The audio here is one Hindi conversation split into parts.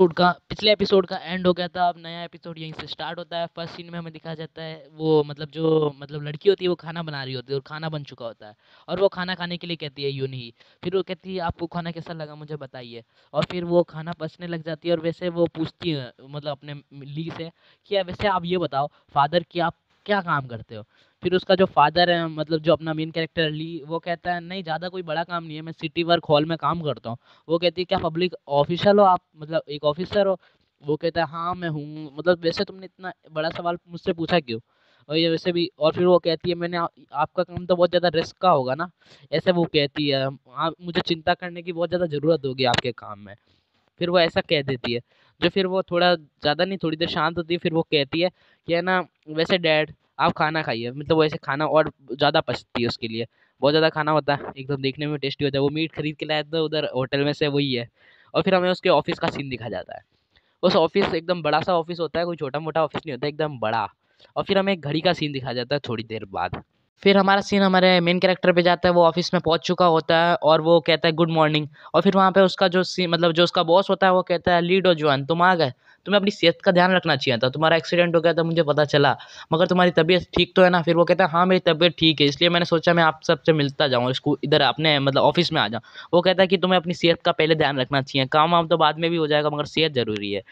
एपिसोड का पिछले एपिसोड का एंड हो गया था अब नया एपिसोड यहीं से स्टार्ट होता है फर्स्ट सीन में हमें दिखाया जाता है वो मतलब जो मतलब लड़की होती है वो खाना बना रही होती है और खाना बन चुका होता है और वो खाना खाने के लिए कहती है यूँ ही फिर वो कहती है आपको खाना कैसा लगा मुझे बताइए और फिर वो खाना पसने लग जाती है और वैसे वो पूछती है मतलब अपने ली से कि वैसे आप ये बताओ फादर कि आप क्या काम करते हो फिर उसका जो फादर है मतलब जो अपना मेन कैरेक्टर ली वो कहता है नहीं ज़्यादा कोई बड़ा काम नहीं है मैं सिटी वर्क हॉल में काम करता हूँ वो कहती है क्या पब्लिक ऑफिसर हो आप मतलब एक ऑफिसर हो वो कहता है हाँ मैं हूँ मतलब वैसे तुमने इतना बड़ा सवाल मुझसे पूछा क्यों और ये वैसे भी और फिर वो कहती है मैंने आ, आपका काम तो बहुत ज़्यादा रिस्क का होगा ना ऐसे वो कहती है आप हाँ, मुझे चिंता करने की बहुत ज़्यादा ज़रूरत होगी आपके काम में फिर वो ऐसा कह देती है जो फिर वो थोड़ा ज़्यादा नहीं थोड़ी देर शांत होती है फिर वो कहती है कि है ना वैसे डैड आप खाना खाइए मतलब वैसे खाना और ज़्यादा पचती है उसके लिए बहुत ज़्यादा खाना होता है एकदम देखने में टेस्टी होता है वो मीट खरीद के लाया था उधर होटल में से वही है और फिर हमें उसके ऑफिस का सीन दिखा जाता है उस ऑफिस एकदम बड़ा सा ऑफिस होता है कोई छोटा मोटा ऑफिस नहीं होता एकदम बड़ा और फिर हमें एक घड़ी का सीन दिखा जाता है थोड़ी देर बाद फिर हमारा सीन हमारे मेन कैरेक्टर पे जाता है वो ऑफिस में पहुंच चुका होता है और वो कहता है गुड मॉर्निंग और फिर वहाँ पे उसका जो सी मतलब जो उसका बॉस होता है वो कहता है लीड और जॉन तुम आ गए तुम्हें अपनी सेहत का ध्यान रखना चाहिए था तो तुम्हारा एक्सीडेंट हो गया था मुझे पता चला मगर तुम्हारी तबीयत ठीक तो है ना फिर वो कहता है हाँ मेरी तबीयत ठीक है इसलिए मैंने सोचा मैं आप सबसे मिलता जाऊँ इसको इधर अपने मतलब ऑफिस में आ जाऊँ वो कहता है कि तुम्हें अपनी सेहत का पहले ध्यान रखना चाहिए काम वाम तो बाद में भी हो जाएगा मगर सेहत ज़रूरी है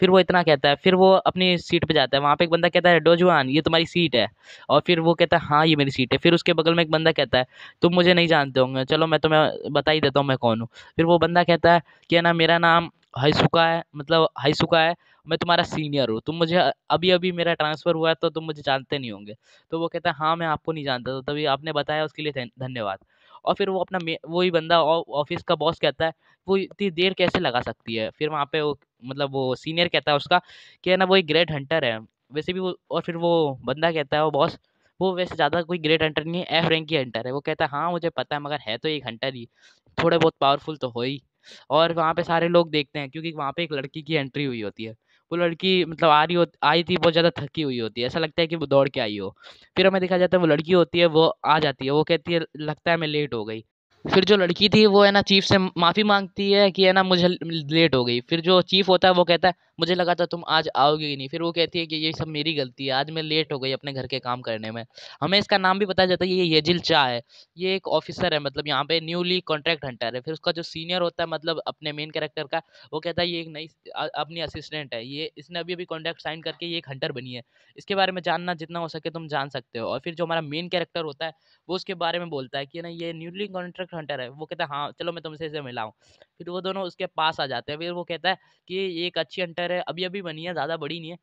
फिर वो इतना कहता है फिर वो अपनी सीट पे जाता है वहाँ पे एक बंदा कहता है डोजुआन ये तुम्हारी सीट है और फिर वो कहता है हाँ ये मेरी सीट है फिर उसके बगल में एक बंदा कहता है तुम मुझे नहीं जानते होंगे चलो मैं तुम्हें बता ही देता हूँ मैं कौन हूँ फिर वो बंदा कहता है कि ना मेरा नाम सुखा है मतलब सुखा है मैं तुम्हारा सीनियर हूँ तुम मुझे अभी अभी मेरा ट्रांसफ़र हुआ है तो तुम मुझे जानते नहीं होंगे तो वो कहता है हाँ मैं आपको नहीं जानता तो तभी आपने बताया उसके लिए धन्यवाद और फिर वो अपना वही बंदा ऑफिस का बॉस कहता है वो इतनी देर कैसे लगा सकती है फिर वहाँ पे वो मतलब वो सीनियर कहता है उसका कि है ना वो एक ग्रेट हंटर है वैसे भी वो और फिर वो बंदा कहता है वो बॉस वो वैसे ज़्यादा कोई ग्रेट हंटर नहीं है एफ रैंक की हंटर है वो कहता है हाँ मुझे पता है मगर है तो एक हंटर ही थोड़े बहुत पावरफुल तो हो ही और वहाँ पे सारे लोग देखते हैं क्योंकि वहाँ पे एक लड़की की एंट्री हुई होती है वो लड़की मतलब आ रही हो आई थी बहुत ज़्यादा थकी हुई होती है ऐसा लगता है कि वो दौड़ के आई हो फिर हमें देखा जाता है वो लड़की होती है वो आ जाती है वो कहती है लगता है मैं लेट हो गई फिर जो लड़की थी वो है ना चीफ से माफ़ी मांगती है कि है ना मुझे लेट हो गई फिर जो चीफ होता है वो कहता है मुझे लगा था तुम आज आओगे ही नहीं फिर वो कहती है कि ये सब मेरी गलती है आज मैं लेट हो गई अपने घर के काम करने में हमें इसका नाम भी बताया जाता है ये येजिल चाह है ये एक ऑफिसर है मतलब यहाँ पे न्यूली कॉन्ट्रैक्ट हंटर है फिर उसका जो सीनियर होता है मतलब अपने मेन कैरेक्टर का वो कहता है ये एक नई अपनी असिस्टेंट है ये इसने अभी अभी कॉन्ट्रैक्ट साइन करके ये एक हंटर बनी है इसके बारे में जानना जितना हो सके तुम जान सकते हो और फिर जो हमारा मेन कैरेक्टर होता है वो उसके बारे में बोलता है कि ना ये न्यूली कॉन्ट्रैक्ट हंटर है वो कहता है हाँ चलो मैं तुमसे इसे मिलाऊँ फिर वो दोनों उसके पास आ जाते हैं फिर वो कहता है कि एक अच्छी हंटर है अभी अभी बनी है ज़्यादा बड़ी नहीं है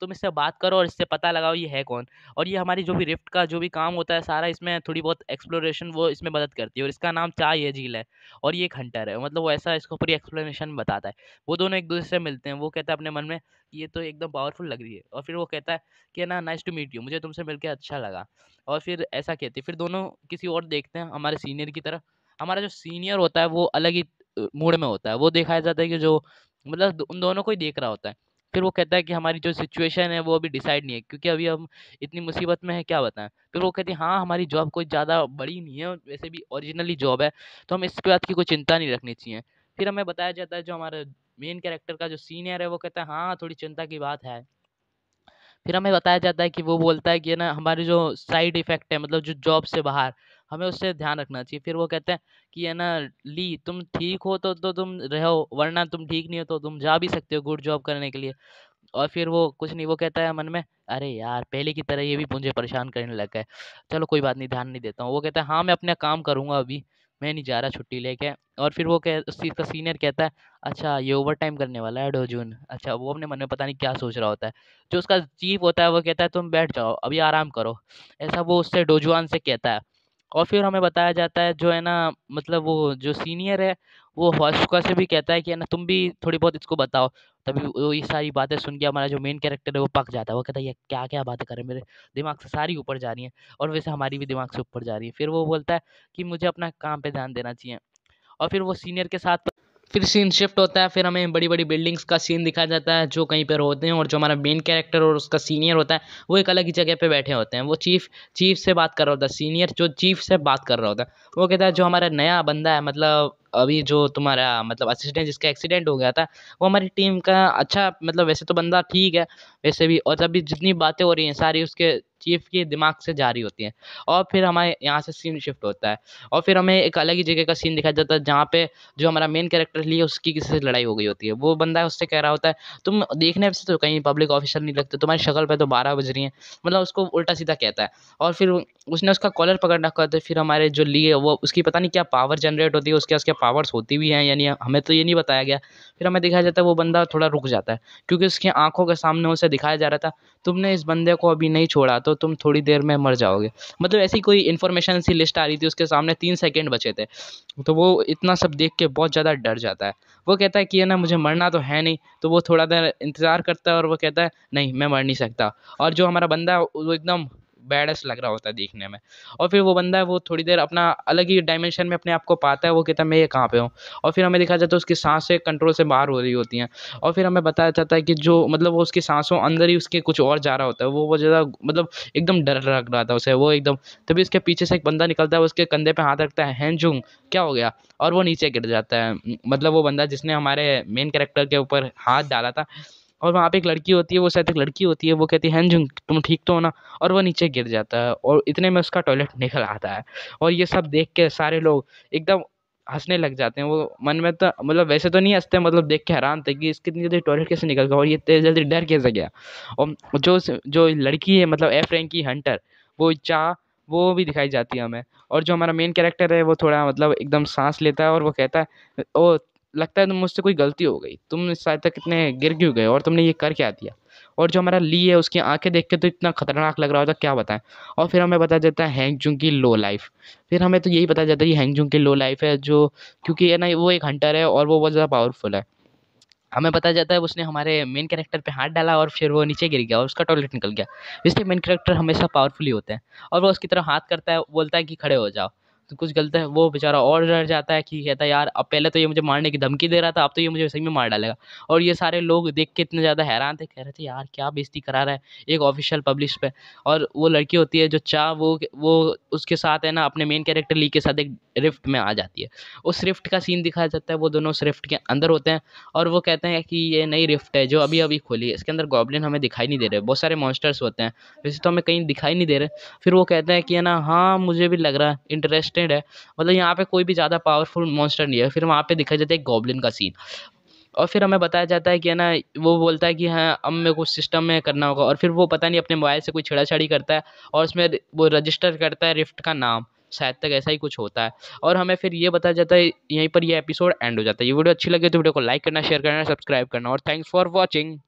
तुम इससे बात करो और इससे पता लगाओ ये है कौन और ये हमारी जो भी रिफ्ट का जो भी काम होता है सारा इसमें थोड़ी बहुत एक्सप्लोरेशन वो इसमें मदद करती है और इसका नाम चाह ये झील है और ये एक हंटर है मतलब वो ऐसा इसको पूरी एक्सप्लेनेशन बताता है वो दोनों एक दूसरे से मिलते हैं वो कहता है अपने मन में ये तो एकदम पावरफुल लग रही है और फिर वो कहता है कि ना नाइस टू मीट यू मुझे तुमसे मिलकर अच्छा लगा और फिर ऐसा कहती है फिर दोनों किसी और देखते हैं हमारे सीनियर की तरफ हमारा जो सीनियर होता है वो अलग ही मूड में होता है वो दिखाया जाता है कि जो मतलब उन दोनों को ही देख रहा होता है फिर वो कहता है कि हमारी जो सिचुएशन है वो अभी डिसाइड नहीं है क्योंकि अभी हम इतनी मुसीबत में है क्या बताएं फिर वो कहती है हाँ हमारी जॉब कोई ज़्यादा बड़ी नहीं है वैसे भी ओरिजिनली जॉब है तो हम इसके बात की कोई चिंता नहीं रखनी चाहिए फिर हमें बताया जाता है जो हमारे मेन कैरेक्टर का जो सीनियर है वो कहता है हाँ थोड़ी चिंता की बात है फिर हमें बताया जाता है कि वो बोलता है कि ना हमारे जो साइड इफ़ेक्ट है मतलब जो जॉब से बाहर हमें उससे ध्यान रखना चाहिए फिर वो कहते हैं कि है ना ली तुम ठीक हो तो तो तुम रहो वरना तुम ठीक नहीं हो तो तुम जा भी सकते हो गुड जॉब करने के लिए और फिर वो कुछ नहीं वो कहता है मन में अरे यार पहले की तरह ये भी मुझे परेशान करने लग गए चलो कोई बात नहीं ध्यान नहीं देता हूँ वो कहता है हाँ मैं अपना काम करूँगा अभी मैं नहीं जा रहा छुट्टी लेके और फिर वो कह उस चीज़ का सीनियर कहता है अच्छा ये ओवर टाइम करने वाला है डोजून अच्छा वो अपने मन में पता नहीं क्या सोच रहा होता है जो उसका चीफ होता है वो कहता है तुम बैठ जाओ अभी आराम करो ऐसा वो उससे डोजुआन से कहता है और फिर हमें बताया जाता है जो है ना मतलब वो जो सीनियर है वो हॉस्का से भी कहता है कि है ना तुम भी थोड़ी बहुत इसको बताओ तभी वो ये सारी बातें सुन के हमारा जो मेन कैरेक्टर है वो पक जाता है वो कहता है ये क्या क्या बातें करें मेरे दिमाग से सारी ऊपर जा रही हैं और वैसे हमारी भी दिमाग से ऊपर जा रही है फिर वो बोलता है कि मुझे अपना काम पर ध्यान देना चाहिए और फिर वो सीनियर के साथ फिर सीन शिफ्ट होता है फिर हमें बड़ी बड़ी बिल्डिंग्स का सीन दिखाया जाता है जो कहीं पर होते हैं और जो हमारा मेन कैरेक्टर और उसका सीनियर होता है वो एक अलग ही जगह पर बैठे होते हैं वो चीफ चीफ से बात कर रहा होता है सीनियर जो चीफ से बात कर रहा होता है वो कहता है जो हमारा नया बंदा है मतलब अभी जो तुम्हारा मतलब असिस्टेंट जिसका एक्सीडेंट हो गया था वो हमारी टीम का अच्छा मतलब वैसे तो बंदा ठीक है वैसे भी और अभी जितनी बातें हो रही हैं सारी उसके चीफ के दिमाग से जारी होती हैं और फिर हमारे यहाँ से सीन शिफ्ट होता है और फिर हमें एक अलग ही जगह का सीन दिखाया जाता है जहाँ पे जो हमारा मेन कैरेक्टर लिए उसकी किसी से लड़ाई हो गई होती है वो बंदा उससे कह रहा होता है तुम देखने से तो कहीं पब्लिक ऑफिसर नहीं लगते तुम्हारी शक्ल पर तो बारह बज रही है मतलब उसको उल्टा सीधा कहता है और फिर उसने उसका कॉलर पकड़ रखा होता है फिर हमारे जो लिए वो उसकी पता नहीं क्या पावर जनरेट होती है उसके उसके पावर्स होती भी हैं यानी हमें तो ये नहीं बताया गया फिर हमें दिखाया जाता है वो बंदा थोड़ा रुक जाता है क्योंकि उसकी आंखों के सामने उसे दिखाया जा रहा था तुमने इस बंदे को अभी नहीं छोड़ा तो तुम थोड़ी देर में मर जाओगे मतलब ऐसी कोई इन्फॉर्मेशन सी लिस्ट आ रही थी उसके सामने तीन सेकेंड बचे थे तो वो इतना सब देख के बहुत ज़्यादा डर जाता है वो कहता है कि ना मुझे मरना तो है नहीं तो वो थोड़ा देर इंतज़ार करता है और वो कहता है नहीं मैं मर नहीं सकता और जो हमारा बंदा है वो एकदम बैडस लग रहा होता है देखने में और फिर वो बंदा है वो थोड़ी देर अपना अलग ही डायमेंशन में अपने आप को पाता है वो कहता है मैं ये कहाँ पे हूँ और फिर हमें देखा जाता तो है उसकी उसकी सांसें कंट्रोल से बाहर हो रही होती हैं और फिर हमें बताया जाता है कि जो मतलब वो उसकी सांसों अंदर ही उसके कुछ और जा रहा होता है वो वो ज़्यादा मतलब एकदम डर लग रहा था उसे वो एकदम तभी उसके पीछे से एक बंदा निकलता है उसके कंधे पर हाथ रखता है हैंजुंग क्या हो गया और वो नीचे गिर जाता है मतलब वो बंदा जिसने हमारे मेन कैरेक्टर के ऊपर हाथ डाला था और वहाँ पे एक लड़की होती है वो शायद एक लड़की होती है वो कहती है हैंजुंग तुम ठीक तो हो ना और वो नीचे गिर जाता है और इतने में उसका टॉयलेट निकल आता है और ये सब देख के सारे लोग एकदम हंसने लग जाते हैं वो मन में तो मतलब वैसे तो नहीं हंसते मतलब देख के हैरान थे कि इसके इतनी जल्दी टॉयलेट कैसे निकल गया और ये इतने जल्दी डर कैसे गया और जो जो लड़की है मतलब एफ रैंक की हंटर वो चाह वो भी दिखाई जाती है हमें और जो हमारा मेन कैरेक्टर है वो थोड़ा मतलब एकदम सांस लेता है और वो कहता है ओ लगता है तुम मुझसे कोई गलती हो गई तुम शायद तक इतने गिर क्यों गए और तुमने ये कर क्या दिया और जो हमारा ली है उसकी आंखें देख के तो इतना खतरनाक लग रहा होता क्या बताएं और फिर हमें बताया जाता है हैंग जुंग की लो लाइफ फिर हमें तो यही पता जाता है कि हैंग जुंग की लो लाइफ है जो क्योंकि है ना वो एक हंटर है और वो बहुत ज़्यादा पावरफुल है हमें बताया जाता है उसने हमारे मेन कैरेक्टर पे हाथ डाला और फिर वो नीचे गिर गया और उसका टॉयलेट निकल गया इसलिए मेन कैरेक्टर हमेशा पावरफुल ही होते हैं और वो उसकी तरफ हाथ करता है बोलता है कि खड़े हो जाओ कुछ गलत है वो बेचारा और डर जाता है कि कहता है यार अब पहले तो ये मुझे मारने की धमकी दे रहा था अब तो ये मुझे सही में मार डालेगा और ये सारे लोग देख के इतने ज़्यादा हैरान थे कह रहे थे यार क्या बेजती करा रहा है एक ऑफिशियल पब्लिश पे और वो लड़की होती है जो चाह वो वो उसके साथ है ना अपने मेन कैरेक्टर ली के साथ एक रिफ्ट में आ जाती है उस रिफ्ट का सीन दिखाया जाता है वो दोनों उस रिफ्ट के अंदर होते हैं और वो कहते हैं कि ये नई रिफ्ट है जो अभी अभी खोली है इसके अंदर गॉबलिन हमें दिखाई नहीं दे रहे बहुत सारे मॉन्स्टर्स होते हैं वैसे तो हमें कहीं दिखाई नहीं दे रहे फिर वो कहते हैं कि है ना हाँ मुझे भी लग रहा है इंटरेस्ट कन्टेस्टेड है मतलब यहाँ पे कोई भी ज़्यादा पावरफुल मॉन्स्टर नहीं है फिर वहाँ पे दिखाया जाता है एक गॉबलिन का सीन और फिर हमें बताया जाता है कि है ना वो बोलता है कि हाँ अब मेरे को सिस्टम में करना होगा और फिर वो पता नहीं अपने मोबाइल से कोई छेड़ाछाड़ी करता है और उसमें वो रजिस्टर करता है रिफ्ट का नाम शायद तक ऐसा ही कुछ होता है और हमें फिर ये बताया जाता है यहीं पर यह एपिसोड एंड हो जाता है ये वीडियो अच्छी लगे तो वीडियो को लाइक करना शेयर करना सब्सक्राइब करना और थैंक्स फॉर वॉचिंग